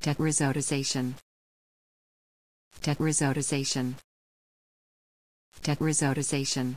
Tetrazotization. Tetrazotization. Tetrazotization.